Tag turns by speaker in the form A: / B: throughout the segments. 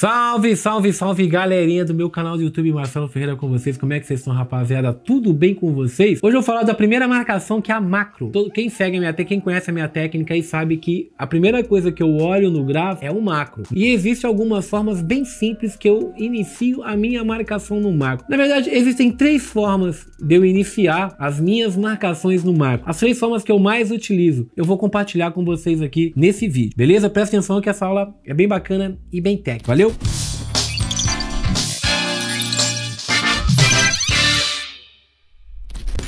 A: Salve, salve, salve galerinha do meu canal do YouTube, Marcelo Ferreira com vocês. Como é que vocês estão, rapaziada? Tudo bem com vocês? Hoje eu vou falar da primeira marcação que é a macro. Todo, quem segue a minha técnica, quem conhece a minha técnica e sabe que a primeira coisa que eu olho no gráfico é o macro. E existem algumas formas bem simples que eu inicio a minha marcação no macro. Na verdade, existem três formas de eu iniciar as minhas marcações no macro. As três formas que eu mais utilizo, eu vou compartilhar com vocês aqui nesse vídeo, beleza? Presta atenção que essa aula é bem bacana e bem técnica. Valeu? Nope.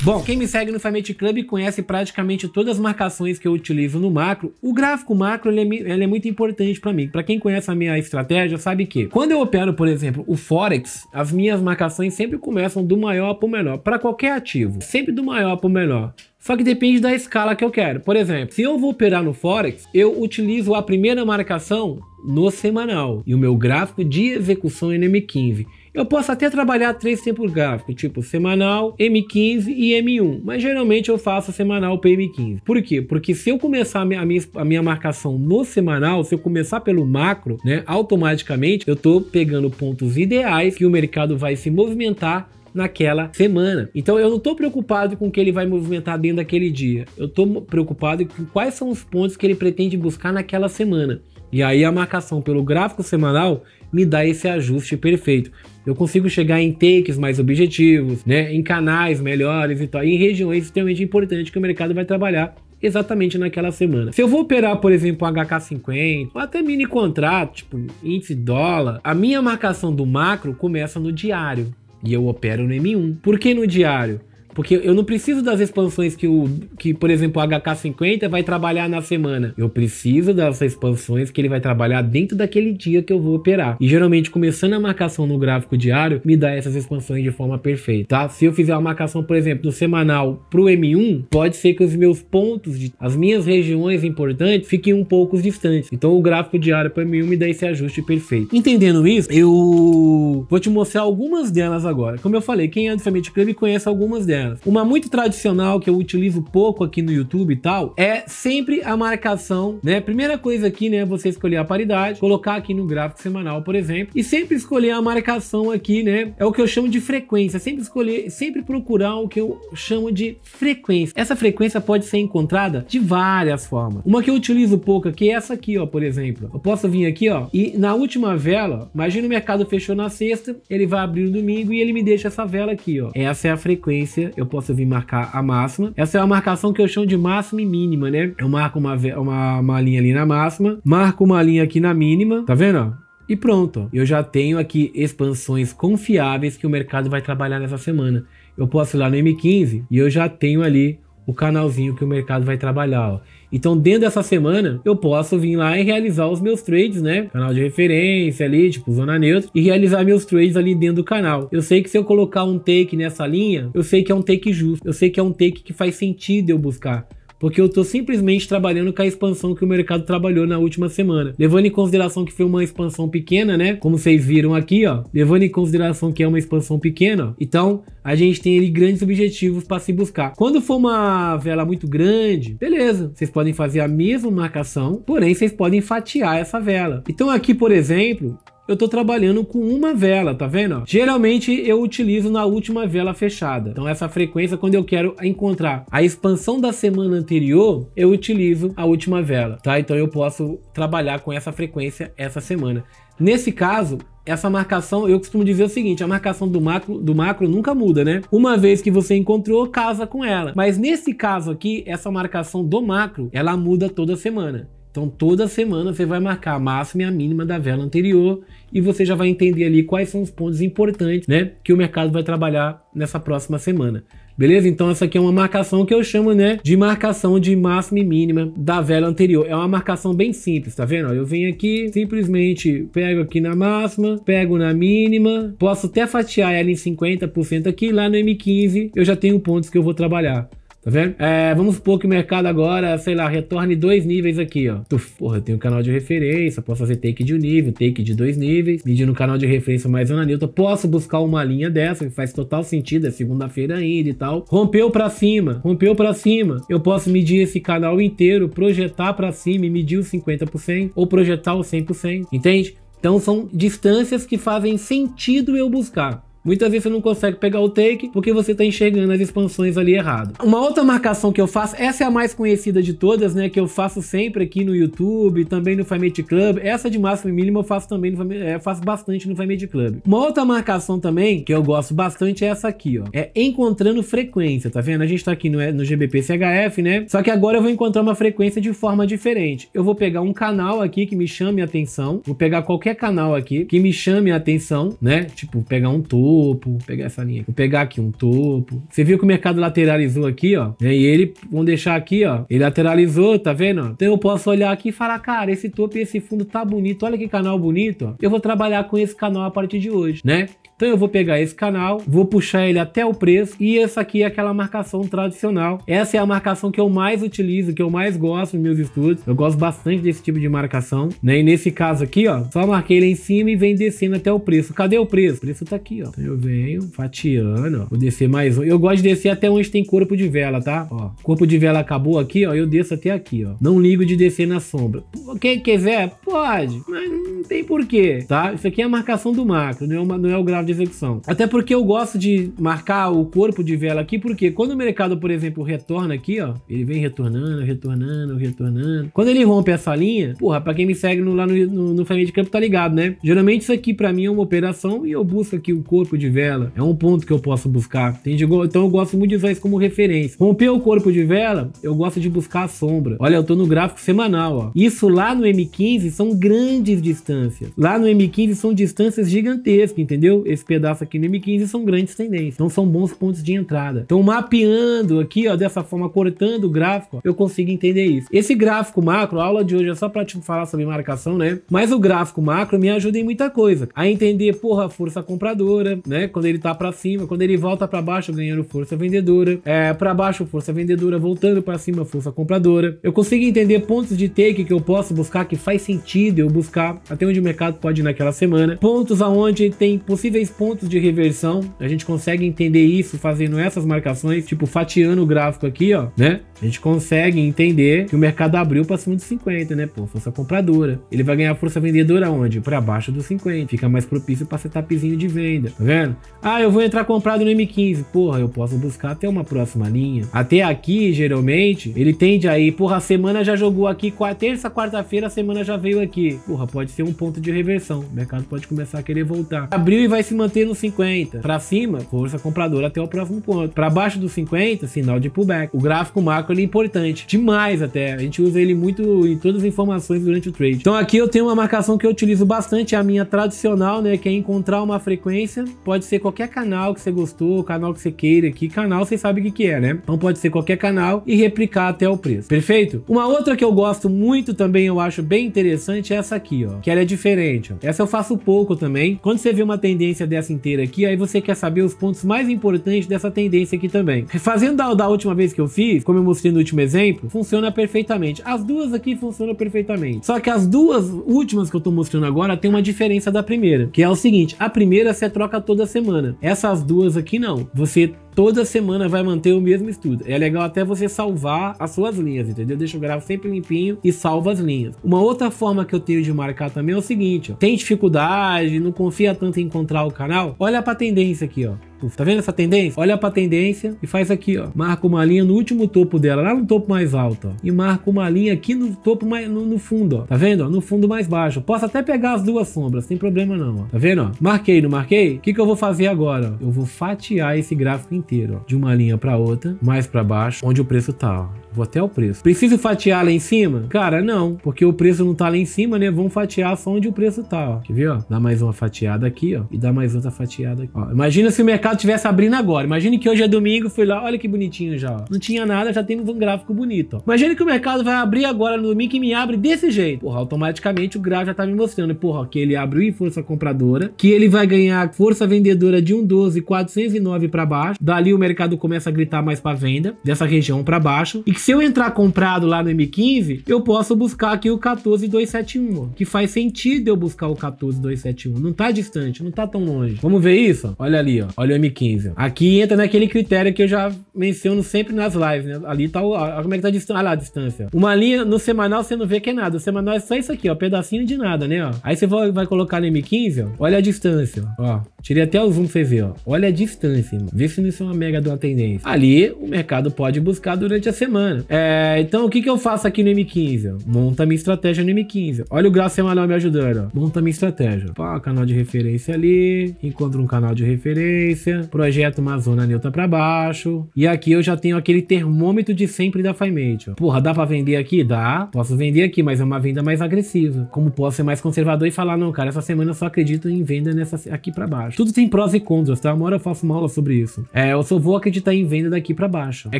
A: Bom, quem me segue no Famete Club conhece praticamente todas as marcações que eu utilizo no macro. O gráfico macro ele é, ele é muito importante para mim. Para quem conhece a minha estratégia, sabe que quando eu opero, por exemplo, o Forex, as minhas marcações sempre começam do maior para o menor, para qualquer ativo, sempre do maior para o menor. Só que depende da escala que eu quero. Por exemplo, se eu vou operar no Forex, eu utilizo a primeira marcação no semanal e o meu gráfico de execução é m 15 eu posso até trabalhar três tempos gráficos, tipo semanal, M15 e M1, mas geralmente eu faço semanal para M15. Por quê? Porque se eu começar a minha, a minha, a minha marcação no semanal, se eu começar pelo macro, né, automaticamente eu estou pegando pontos ideais que o mercado vai se movimentar naquela semana. Então eu não estou preocupado com o que ele vai movimentar dentro daquele dia. Eu estou preocupado com quais são os pontos que ele pretende buscar naquela semana. E aí a marcação pelo gráfico semanal me dá esse ajuste perfeito. Eu consigo chegar em takes mais objetivos, né? Em canais melhores e tal, e em regiões extremamente importantes que o mercado vai trabalhar exatamente naquela semana. Se eu vou operar, por exemplo, HK50, ou até mini contrato, tipo índice dólar, a minha marcação do macro começa no diário e eu opero no M1. Por que no diário? Porque eu não preciso das expansões que, o, que por exemplo, o HK50 vai trabalhar na semana. Eu preciso das expansões que ele vai trabalhar dentro daquele dia que eu vou operar. E geralmente, começando a marcação no gráfico diário, me dá essas expansões de forma perfeita, tá? Se eu fizer uma marcação, por exemplo, do semanal pro M1, pode ser que os meus pontos, de, as minhas regiões importantes, fiquem um pouco distantes. Então, o gráfico diário pro M1 me dá esse ajuste perfeito. Entendendo isso, eu vou te mostrar algumas delas agora. Como eu falei, quem é do Family Club conhece algumas delas. Uma muito tradicional que eu utilizo pouco aqui no YouTube e tal, é sempre a marcação, né? Primeira coisa aqui, né, é você escolher a paridade, colocar aqui no gráfico semanal, por exemplo, e sempre escolher a marcação aqui, né? É o que eu chamo de frequência, sempre escolher, sempre procurar o que eu chamo de frequência. Essa frequência pode ser encontrada de várias formas. Uma que eu utilizo pouco aqui é essa aqui, ó, por exemplo. Eu posso vir aqui, ó, e na última vela, imagina o mercado fechou na sexta, ele vai abrir no domingo e ele me deixa essa vela aqui, ó. Essa é a frequência eu posso vir marcar a máxima. Essa é a marcação que eu chamo de máxima e mínima, né? Eu marco uma, uma, uma linha ali na máxima, marco uma linha aqui na mínima, tá vendo? E pronto, eu já tenho aqui expansões confiáveis que o mercado vai trabalhar nessa semana. Eu posso ir lá no M15 e eu já tenho ali o canalzinho que o mercado vai trabalhar. Ó. Então, dentro dessa semana, eu posso vir lá e realizar os meus trades, né? Canal de referência ali, tipo zona neutra, e realizar meus trades ali dentro do canal. Eu sei que se eu colocar um take nessa linha, eu sei que é um take justo, eu sei que é um take que faz sentido eu buscar porque eu estou simplesmente trabalhando com a expansão que o mercado trabalhou na última semana. Levando em consideração que foi uma expansão pequena, né? Como vocês viram aqui, ó. Levando em consideração que é uma expansão pequena, ó. então a gente tem ali grandes objetivos para se buscar. Quando for uma vela muito grande, beleza, vocês podem fazer a mesma marcação, porém vocês podem fatiar essa vela. Então aqui, por exemplo, eu estou trabalhando com uma vela, tá vendo? Geralmente eu utilizo na última vela fechada. Então essa frequência, quando eu quero encontrar a expansão da semana anterior, eu utilizo a última vela, tá? Então eu posso trabalhar com essa frequência essa semana. Nesse caso, essa marcação, eu costumo dizer o seguinte, a marcação do macro, do macro nunca muda, né? Uma vez que você encontrou, casa com ela. Mas nesse caso aqui, essa marcação do macro, ela muda toda semana. Então toda semana você vai marcar a máxima e a mínima da vela anterior e você já vai entender ali quais são os pontos importantes, né, que o mercado vai trabalhar nessa próxima semana. Beleza? Então essa aqui é uma marcação que eu chamo, né, de marcação de máxima e mínima da vela anterior. É uma marcação bem simples, tá vendo? Eu venho aqui, simplesmente pego aqui na máxima, pego na mínima, posso até fatiar ela em 50% aqui, lá no M15 eu já tenho pontos que eu vou trabalhar. Tá vendo? É, vamos supor que o mercado agora, sei lá, retorne dois níveis aqui, ó. Tu, porra, eu tenho um canal de referência, posso fazer take de um nível, take de dois níveis, medindo no canal de referência mais uma neutra, posso buscar uma linha dessa, que faz total sentido, é segunda-feira ainda e tal. Rompeu pra cima, rompeu pra cima. Eu posso medir esse canal inteiro, projetar pra cima e medir os 50%, ou projetar os 100%, entende? Então são distâncias que fazem sentido eu buscar. Muitas vezes você não consegue pegar o take porque você está enxergando as expansões ali errado. Uma outra marcação que eu faço, essa é a mais conhecida de todas, né? Que eu faço sempre aqui no YouTube, também no Family Club. Essa de máximo e mínimo eu faço também, no, é, faço bastante no Family Club. Uma outra marcação também, que eu gosto bastante, é essa aqui, ó. É encontrando frequência, tá vendo? A gente está aqui no, é, no GBP CHF, né? Só que agora eu vou encontrar uma frequência de forma diferente. Eu vou pegar um canal aqui que me chame a atenção, vou pegar qualquer canal aqui que me chame a atenção, né? Tipo, pegar um tour topo, pegar essa linha aqui, vou pegar aqui um topo. Você viu que o mercado lateralizou aqui, ó, né? E ele, vamos deixar aqui, ó, ele lateralizou, tá vendo? Então eu posso olhar aqui e falar, cara, esse topo e esse fundo tá bonito, olha que canal bonito, ó. Eu vou trabalhar com esse canal a partir de hoje, né? Então eu vou pegar esse canal, vou puxar ele até o preço e essa aqui é aquela marcação tradicional. Essa é a marcação que eu mais utilizo, que eu mais gosto nos meus estudos. Eu gosto bastante desse tipo de marcação, né? E nesse caso aqui, ó, só marquei ele em cima e vem descendo até o preço. Cadê o preço? O preço tá aqui, ó. Então eu venho fatiando, ó. Vou descer mais um. Eu gosto de descer até onde tem corpo de vela, tá? Ó, corpo de vela acabou aqui, ó. Eu desço até aqui, ó. Não ligo de descer na sombra. Quem quiser, pode. Mas não tem porquê, tá? Isso aqui é a marcação do macro, não é, uma, não é o grau de execução. Até porque eu gosto de marcar o corpo de vela aqui, porque quando o mercado, por exemplo, retorna aqui, ó, ele vem retornando, retornando, retornando. Quando ele rompe essa linha, porra, pra quem me segue no, lá no, no, no Família de Campo tá ligado, né? Geralmente isso aqui pra mim é uma operação e eu busco aqui o corpo de vela. É um ponto que eu posso buscar, entende? Então eu gosto muito de usar isso como referência. Romper o corpo de vela, eu gosto de buscar a sombra. Olha, eu tô no gráfico semanal, ó. Isso lá no M15 são grandes distâncias distâncias. Lá no M15 são distâncias gigantescas, entendeu? Esse pedaço aqui no M15 são grandes tendências, então são bons pontos de entrada. Então mapeando aqui, ó, dessa forma, cortando o gráfico, ó, eu consigo entender isso. Esse gráfico macro, a aula de hoje é só para te falar sobre marcação, né? Mas o gráfico macro me ajuda em muita coisa. A entender, porra, a força compradora, né? Quando ele tá para cima, quando ele volta para baixo ganhando força vendedora, é, para baixo força vendedora, voltando para cima força compradora. Eu consigo entender pontos de take que eu posso buscar que faz sentido eu buscar, até até onde o mercado pode ir naquela semana, pontos aonde tem possíveis pontos de reversão, a gente consegue entender isso fazendo essas marcações, tipo fatiando o gráfico aqui, ó, né? A gente consegue entender que o mercado abriu para cima dos 50, né? Pô, força compradora. Ele vai ganhar força vendedora onde? Para baixo dos 50. Fica mais propício para setupzinho de venda, tá vendo? Ah, eu vou entrar comprado no M15. Porra, eu posso buscar até uma próxima linha. Até aqui, geralmente, ele tende aí, porra, a semana já jogou aqui, terça, quarta-feira, a semana já veio aqui. Porra, pode ser ser é um ponto de reversão. O mercado pode começar a querer voltar. Abriu e vai se manter nos 50. Para cima, força compradora até o próximo ponto. Para baixo dos 50, sinal de pullback. O gráfico macro é importante, demais até. A gente usa ele muito em todas as informações durante o trade. Então aqui eu tenho uma marcação que eu utilizo bastante, a minha tradicional, né, que é encontrar uma frequência. Pode ser qualquer canal que você gostou, canal que você queira aqui. Canal, você sabe o que que é, né? Então pode ser qualquer canal e replicar até o preço. Perfeito? Uma outra que eu gosto muito também, eu acho bem interessante, é essa aqui, ó, que que ela é diferente. Essa eu faço pouco também. Quando você vê uma tendência dessa inteira aqui, aí você quer saber os pontos mais importantes dessa tendência aqui também. Fazendo da, da última vez que eu fiz, como eu mostrei no último exemplo, funciona perfeitamente. As duas aqui funcionam perfeitamente. Só que as duas últimas que eu tô mostrando agora tem uma diferença da primeira, que é o seguinte, a primeira você troca toda semana. Essas duas aqui não. Você toda semana vai manter o mesmo estudo. É legal até você salvar as suas linhas, entendeu? Deixa o gravo sempre limpinho e salva as linhas. Uma outra forma que eu tenho de marcar também é o seguinte, ó. Tem dificuldade, não confia tanto em encontrar o canal? Olha pra tendência aqui, ó. Tá vendo essa tendência? Olha pra tendência e faz aqui, ó. Marca uma linha no último topo dela, lá no topo mais alto, ó. E marca uma linha aqui no topo mais, no, no fundo, ó. Tá vendo? Ó? No fundo mais baixo. Posso até pegar as duas sombras, sem problema não, ó. Tá vendo, ó? Marquei, não marquei? O que, que eu vou fazer agora? Eu vou fatiar esse gráfico inteiro, ó. De uma linha pra outra, mais pra baixo, onde o preço tá, ó. Vou até o preço. Preciso fatiar lá em cima? Cara, não. Porque o preço não tá lá em cima, né? Vamos fatiar só onde o preço tá, ó. Quer ver, ó? Dá mais uma fatiada aqui, ó. E dá mais outra fatiada aqui. Ó, imagina se o mercado tivesse abrindo agora. Imagine que hoje é domingo, fui lá, olha que bonitinho já, ó. Não tinha nada, já tem um gráfico bonito, ó. Imagina que o mercado vai abrir agora no domingo e me abre desse jeito. Porra, automaticamente o gráfico já tá me mostrando, porra, que ele abriu em força compradora, que ele vai ganhar força vendedora de 1,12,409 pra para baixo. Dali o mercado começa a gritar mais para venda, dessa região para baixo. E que se eu entrar comprado lá no M15, eu posso buscar aqui o 14271, que faz sentido eu buscar o 14271. Não tá distante, não tá tão longe. Vamos ver isso? Olha ali, ó. Olha o M15. Aqui entra naquele critério que eu já menciono sempre nas lives, né? Ali tá o... Olha como é que tá a distância. Olha lá a distância. Uma linha no semanal você não vê que é nada. O semanal é só isso aqui, ó. Pedacinho de nada, né? Ó. Aí você vai colocar no M15, ó. Olha a distância, ó. Tirei até o zoom pra você ver, ó. Olha a distância, Vê se não isso é uma mega de uma tendência. Ali o mercado pode buscar durante a semana é, então o que, que eu faço aqui no M15? Monta minha estratégia no M15. Olha o gráfico semanal me ajudando. Ó. Monta minha estratégia. Pá, canal de referência ali. Encontro um canal de referência. Projeto uma zona neutra pra baixo. E aqui eu já tenho aquele termômetro de sempre da FiMate. Porra, dá pra vender aqui? Dá. Posso vender aqui, mas é uma venda mais agressiva. Como posso ser mais conservador e falar, não, cara, essa semana eu só acredito em venda nessa aqui pra baixo. Tudo tem prós e contras, tá? Uma hora eu faço uma aula sobre isso. É, eu só vou acreditar em venda daqui pra baixo. É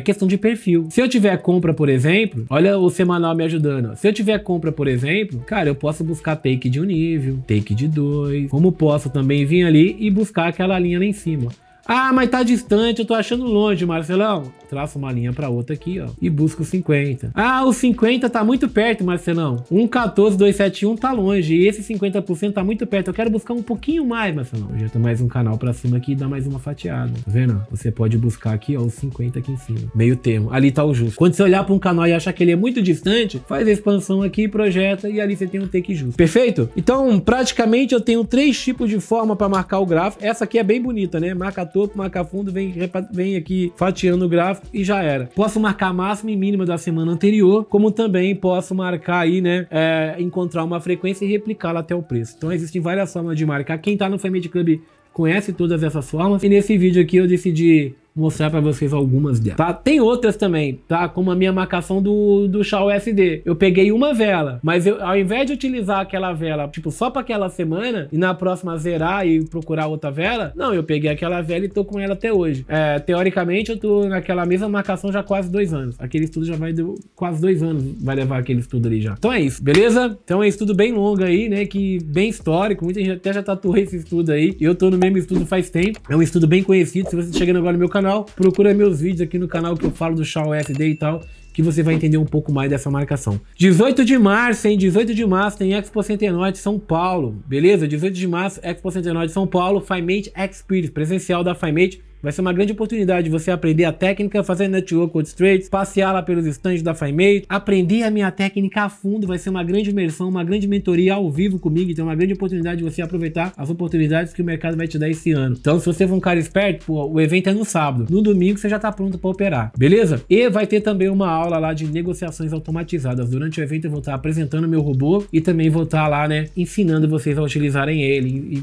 A: questão de perfil. Se eu tiver compra, por exemplo, olha o semanal me ajudando. Se eu tiver compra, por exemplo, cara, eu posso buscar take de um nível, take de dois. Como posso também vir ali e buscar aquela linha lá em cima. Ah, mas tá distante, eu tô achando longe, Marcelão. Traço uma linha pra outra aqui, ó. E busco 50. Ah, o 50 tá muito perto, Marcelão. 114271 tá longe. E esse 50% tá muito perto. Eu quero buscar um pouquinho mais, Marcelão. já tem mais um canal pra cima aqui e dá mais uma fatiada. Tá vendo? Você pode buscar aqui, ó, os 50 aqui em cima. Meio termo. Ali tá o justo. Quando você olhar pra um canal e achar que ele é muito distante, faz a expansão aqui, projeta e ali você tem um take justo. Perfeito? Então, praticamente eu tenho três tipos de forma pra marcar o gráfico. Essa aqui é bem bonita, né? Marca topo, marca fundo, vem, vem aqui fatiando o gráfico e já era. Posso marcar a máxima e mínima da semana anterior, como também posso marcar aí, né, é, encontrar uma frequência e replicá-la até o preço. Então existem várias formas de marcar. Quem tá no Family Club conhece todas essas formas. E nesse vídeo aqui eu decidi mostrar para vocês algumas delas, tá? Tem outras também, tá? Como a minha marcação do, do chá USD. Eu peguei uma vela, mas eu, ao invés de utilizar aquela vela, tipo, só para aquela semana e na próxima zerar e procurar outra vela, não, eu peguei aquela vela e tô com ela até hoje. É, teoricamente, eu tô naquela mesma marcação já há quase dois anos. Aquele estudo já vai do, quase dois anos, vai levar aquele estudo ali já. Então é isso, beleza? Então é um estudo bem longo aí, né? Que bem histórico, muita gente até já tatuou esse estudo aí. Eu tô no mesmo estudo faz tempo. É um estudo bem conhecido. Se você tá chegando agora no meu canal, canal, procura meus vídeos aqui no canal que eu falo do Shaw SD e tal, que você vai entender um pouco mais dessa marcação. 18 de março, hein? 18 de março tem Expo Centenário de São Paulo, beleza? 18 de março, Expo Centenário de São Paulo, Fimate Experience, presencial da Fimate Vai ser uma grande oportunidade você aprender a técnica, fazer network with trades, passear lá pelos stands da FiMate, aprender a minha técnica a fundo, vai ser uma grande imersão, uma grande mentoria ao vivo comigo, então é uma grande oportunidade de você aproveitar as oportunidades que o mercado vai te dar esse ano. Então, se você for um cara esperto, pô, o evento é no sábado, no domingo você já tá pronto para operar, beleza? E vai ter também uma aula lá de negociações automatizadas. Durante o evento eu vou estar apresentando meu robô e também vou estar lá, né, ensinando vocês a utilizarem ele e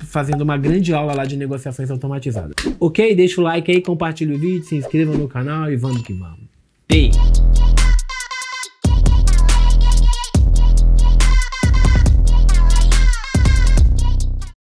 A: fazendo uma grande aula lá de negociações automatizadas. Ok? Deixa o like aí, compartilha o vídeo, se inscreva no canal e vamos que vamos. Beijo!